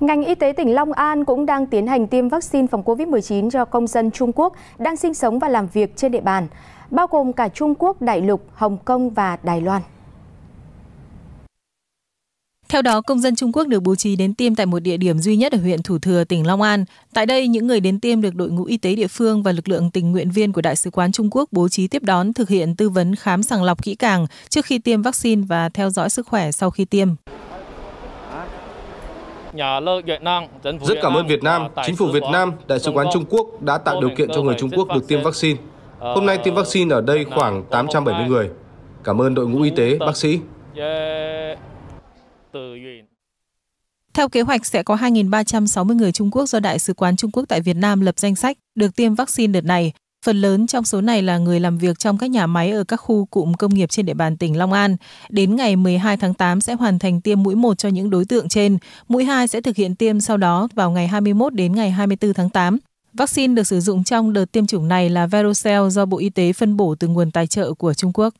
Ngành y tế tỉnh Long An cũng đang tiến hành tiêm vaccine phòng COVID-19 cho công dân Trung Quốc đang sinh sống và làm việc trên địa bàn, bao gồm cả Trung Quốc, Đại lục, Hồng Kông và Đài Loan. Theo đó, công dân Trung Quốc được bố trí đến tiêm tại một địa điểm duy nhất ở huyện Thủ Thừa, tỉnh Long An. Tại đây, những người đến tiêm được đội ngũ y tế địa phương và lực lượng tình nguyện viên của Đại sứ quán Trung Quốc bố trí tiếp đón, thực hiện tư vấn khám sàng lọc kỹ càng trước khi tiêm vaccine và theo dõi sức khỏe sau khi tiêm. Rất cảm ơn Việt Nam, chính phủ Việt Nam, Đại sứ quán Trung Quốc đã tạo điều kiện cho người Trung Quốc được tiêm vaccine. Ờ, hôm nay tiêm vaccine ở đây khoảng 870 người. Cảm ơn đội ngũ y tế, bác sĩ. Dạ, Theo kế hoạch, sẽ có 2.360 người Trung Quốc do Đại sứ quán Trung Quốc tại Việt Nam lập danh sách được tiêm vaccine đợt này Phần lớn trong số này là người làm việc trong các nhà máy ở các khu cụm công nghiệp trên địa bàn tỉnh Long An. Đến ngày 12 tháng 8 sẽ hoàn thành tiêm mũi 1 cho những đối tượng trên. Mũi 2 sẽ thực hiện tiêm sau đó vào ngày 21 đến ngày 24 tháng 8. Vaccine được sử dụng trong đợt tiêm chủng này là Verocell do Bộ Y tế phân bổ từ nguồn tài trợ của Trung Quốc.